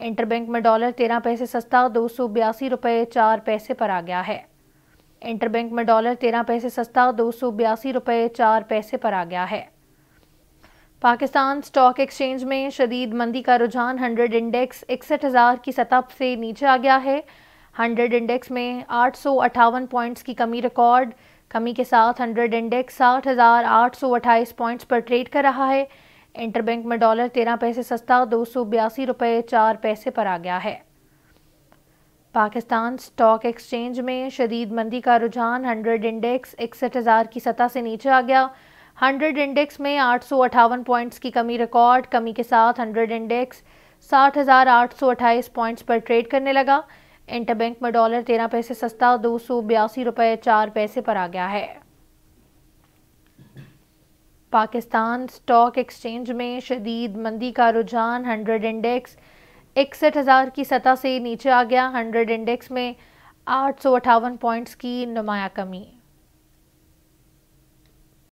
interbank में dollar तेरह पैसे सस्ता दो सौ बयासी रुपये चार पैसे पर आ गया है इंटरबैंक में डॉलर तेरह पैसे सस्ता दो सौ बयासी रुपये चार पैसे पर आ गया है पाकिस्तान स्टॉक एक्सचेंज में शदीद मंदी का रुझान हंड्रेड इंडेक्स इकसठ हज़ार की सतह से नीचे आ गया है हंड्रेड इंडेक्स में आठ सौ अट्ठावन पॉइंट्स की कमी रिकॉर्ड कमी के साथ हंड्रेड इंडेक्स साठ हज़ार आठ सौ अट्ठाईस पॉइंट्स पर ट्रेड कर रहा है इंटरबैंक में डॉलर तेरह पैसे सस्ता दो सौ बयासी रुपये चार पैसे पर आ गया है पाकिस्तान स्टॉक एक्सचेंज में शदीद मंदी का रुझान हंड्रेड इंडेक्स इकसठ हज़ार की सतह से नीचे आ गया हंड्रेड इंडेक्स में आठ सौ अठावन पॉइंट्स की कमी रिकॉर्ड कमी के साथ हंड्रेड इंडेक्स साठ हज़ार आठ सौ अट्ठाईस पॉइंट्स पर ट्रेड करने लगा इंटरबैंक में डॉलर तेरह पैसे सस्ता दो सौ बयासी रुपये चार पैसे पर आ गया है पाकिस्तान स्टॉक एक्सचेंज में शदीद मंदी का रुझान हंड्रेड इंडेक्स इकसठ हज़ार की सतह से नीचे आ गया हंड्रेड इंडेक्स में आठ सौ अट्ठावन पॉइंट्स की नुमाया कमी